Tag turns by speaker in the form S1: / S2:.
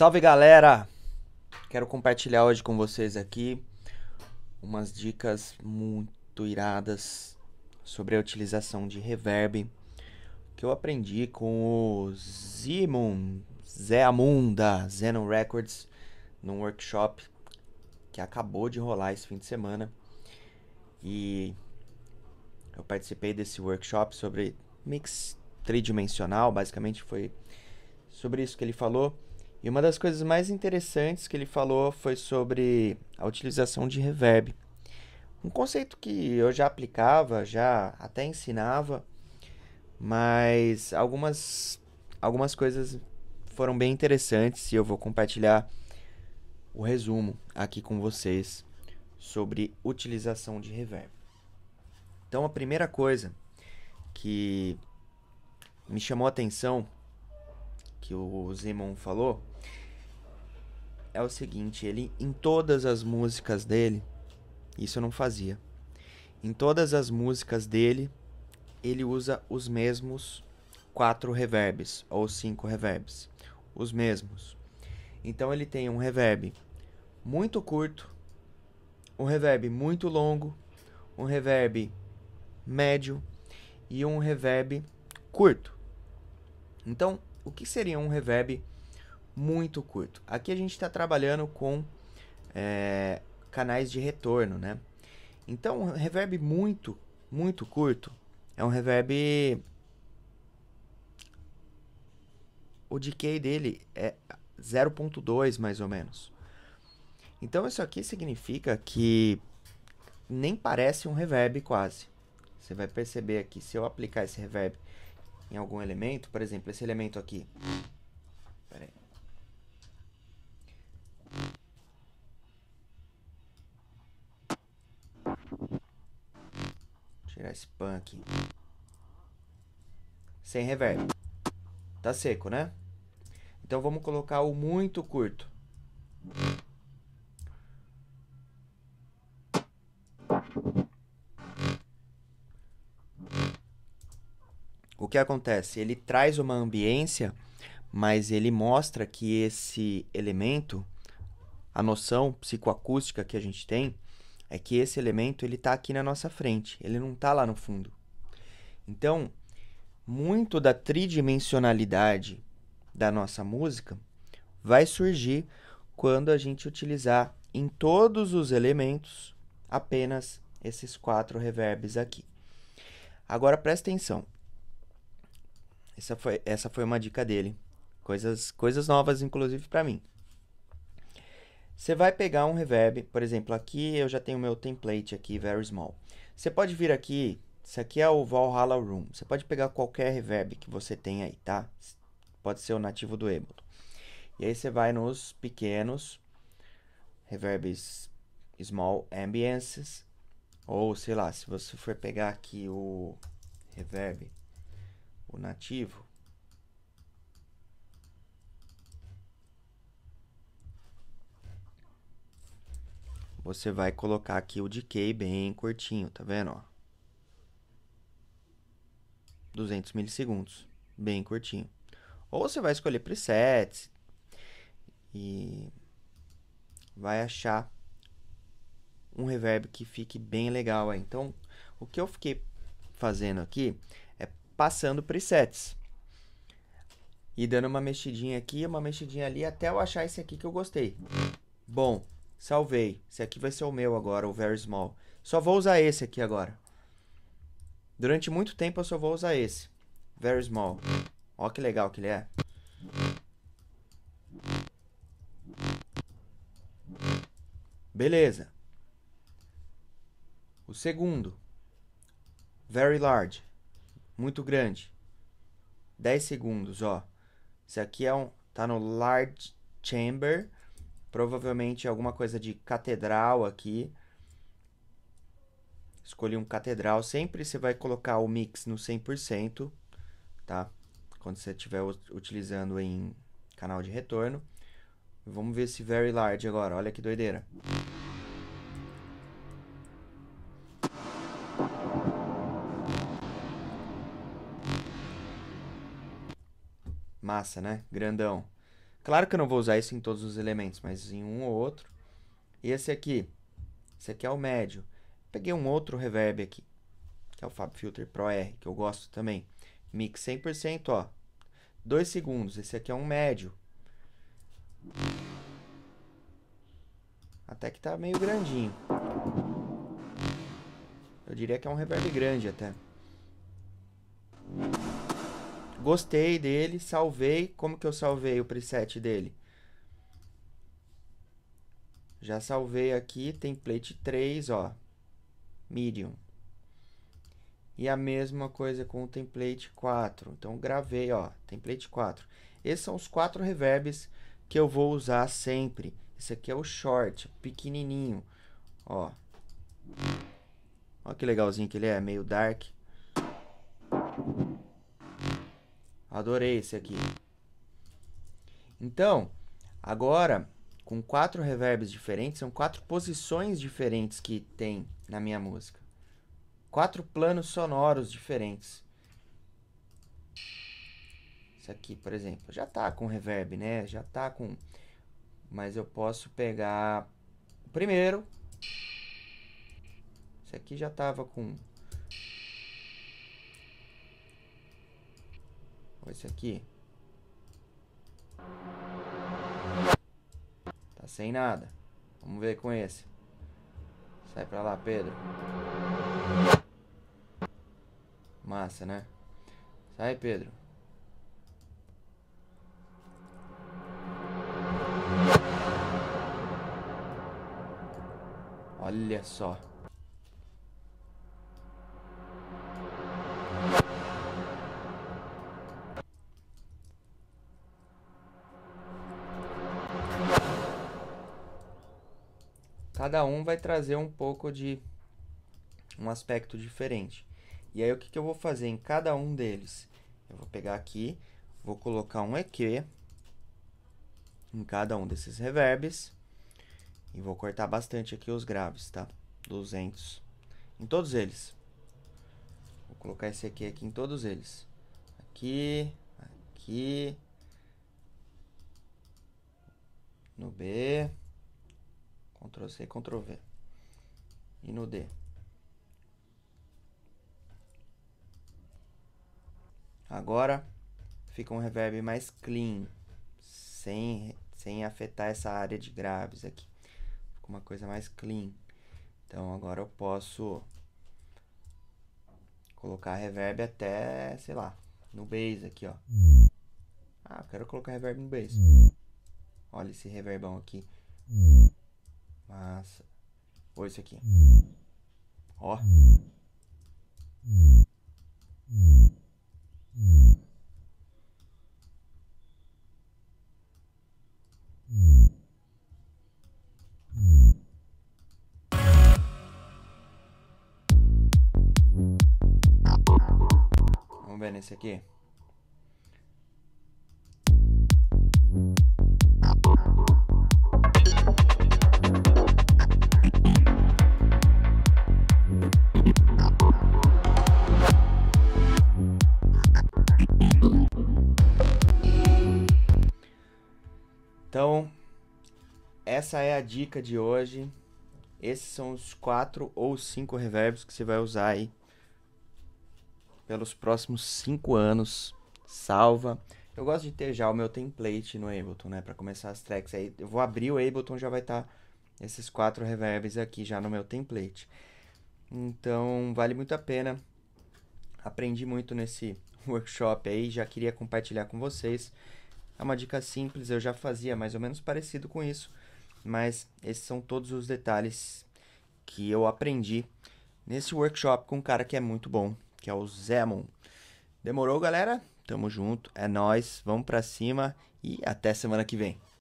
S1: Salve galera! Quero compartilhar hoje com vocês aqui umas dicas muito iradas sobre a utilização de reverb que eu aprendi com o Zimon, Zé Amun da Zenon Records num workshop que acabou de rolar esse fim de semana. E eu participei desse workshop sobre mix tridimensional, basicamente foi sobre isso que ele falou. E uma das coisas mais interessantes que ele falou foi sobre a utilização de reverb. Um conceito que eu já aplicava, já até ensinava, mas algumas, algumas coisas foram bem interessantes e eu vou compartilhar o resumo aqui com vocês sobre utilização de reverb. Então, a primeira coisa que me chamou a atenção que o Zimon falou é o seguinte, ele em todas as músicas dele, isso eu não fazia. Em todas as músicas dele, ele usa os mesmos quatro reverbs ou cinco reverbs, os mesmos. Então ele tem um reverb muito curto, um reverb muito longo, um reverb médio e um reverb curto. Então, o que seria um reverb muito curto. Aqui a gente está trabalhando com é, canais de retorno, né? Então, um reverb muito, muito curto é um reverb. O decay dele é 0.2 mais ou menos. Então, isso aqui significa que nem parece um reverb quase. Você vai perceber aqui, se eu aplicar esse reverb em algum elemento, por exemplo, esse elemento aqui. Pera aí. Tirar esse pan aqui. Sem reverb. Tá seco, né? Então vamos colocar o muito curto. O que acontece? Ele traz uma ambiência, mas ele mostra que esse elemento, a noção psicoacústica que a gente tem, é que esse elemento ele está aqui na nossa frente, ele não está lá no fundo. Então, muito da tridimensionalidade da nossa música vai surgir quando a gente utilizar em todos os elementos apenas esses quatro reverbs aqui. Agora presta atenção. Essa foi, essa foi uma dica dele. Coisas, coisas novas, inclusive, para mim. Você vai pegar um reverb, por exemplo, aqui eu já tenho meu template aqui, Very Small. Você pode vir aqui, isso aqui é o Valhalla Room. Você pode pegar qualquer reverb que você tem aí, tá? Pode ser o nativo do Ableton. E aí você vai nos pequenos, reverbs Small Ambiences, ou sei lá, se você for pegar aqui o reverb, o nativo, você vai colocar aqui o decay bem curtinho, tá vendo? Ó? 200 milissegundos, bem curtinho. Ou você vai escolher presets e vai achar um reverb que fique bem legal aí. Então, o que eu fiquei fazendo aqui é passando presets e dando uma mexidinha aqui, uma mexidinha ali, até eu achar esse aqui que eu gostei. Bom, Salvei. Esse aqui vai ser o meu agora, o Very Small. Só vou usar esse aqui agora. Durante muito tempo eu só vou usar esse. Very Small. Ó que legal que ele é. Beleza. O segundo. Very large. Muito grande. 10 segundos, ó. Esse aqui é um tá no large chamber. Provavelmente alguma coisa de catedral aqui. Escolhi um catedral. Sempre você vai colocar o mix no 100%, tá? Quando você estiver utilizando em canal de retorno. Vamos ver esse very large agora. Olha que doideira. Massa, né? Grandão. Claro que eu não vou usar isso em todos os elementos, mas em um ou outro. E esse aqui, esse aqui é o médio. Peguei um outro reverb aqui, que é o Fab Filter Pro R, que eu gosto também. Mix 100%, ó. 2 segundos, esse aqui é um médio. Até que tá meio grandinho. Eu diria que é um reverb grande até. Gostei dele, salvei. Como que eu salvei o preset dele? Já salvei aqui, template 3, ó. Medium. E a mesma coisa com o template 4. Então, gravei, ó, template 4. Esses são os quatro reverbs que eu vou usar sempre. Esse aqui é o short, pequenininho, ó. Olha que legalzinho que ele é, meio dark. Adorei esse aqui. Então, agora, com quatro reverbs diferentes, são quatro posições diferentes que tem na minha música. Quatro planos sonoros diferentes. Isso aqui, por exemplo, já tá com reverb, né? Já tá com... Mas eu posso pegar o primeiro. Isso aqui já tava com salva aqui. Tá sem nada. Vamos ver com esse. Sai pra lá, Pedro. Massa, né? Sai, Pedro. Olha só. cada um vai trazer um pouco de um aspecto diferente. E aí o que, que eu vou fazer em cada um deles? Eu vou pegar aqui, vou colocar um EQ em cada um desses reverbs e vou cortar bastante aqui os graves, tá? 200 em todos eles. Vou colocar esse EQ aqui em todos eles. Aqui, aqui, no B, Ctrl C, Ctrl V. E no D. Agora fica um reverb mais clean, sem, sem afetar essa área de graves aqui. Fica uma coisa mais clean. Então agora eu posso colocar reverb até, sei lá, no bass aqui, ó. Ah, eu quero colocar reverb no bass. Olha esse reverbão aqui. Massa. Ou esse aqui. Ó. Vamos ver nesse aqui. Então, essa é a dica de hoje. Esses são os quatro ou cinco reverbs que você vai usar aí pelos próximos cinco anos. Salva. Eu gosto de ter já o meu template no Ableton, né? Para começar as tracks. Aí eu vou abrir o Ableton, já vai estar tá esses quatro reverbs aqui já no meu template. Então, vale muito a pena. Aprendi muito nesse workshop aí, já queria compartilhar com vocês. É uma dica simples, eu já fazia mais ou menos parecido com isso, mas esses são todos os detalhes que eu aprendi nesse workshop com um cara que é muito bom, que é o Zemon. Demorou, galera? Tamo junto, é nós, vamos para cima e até semana que vem.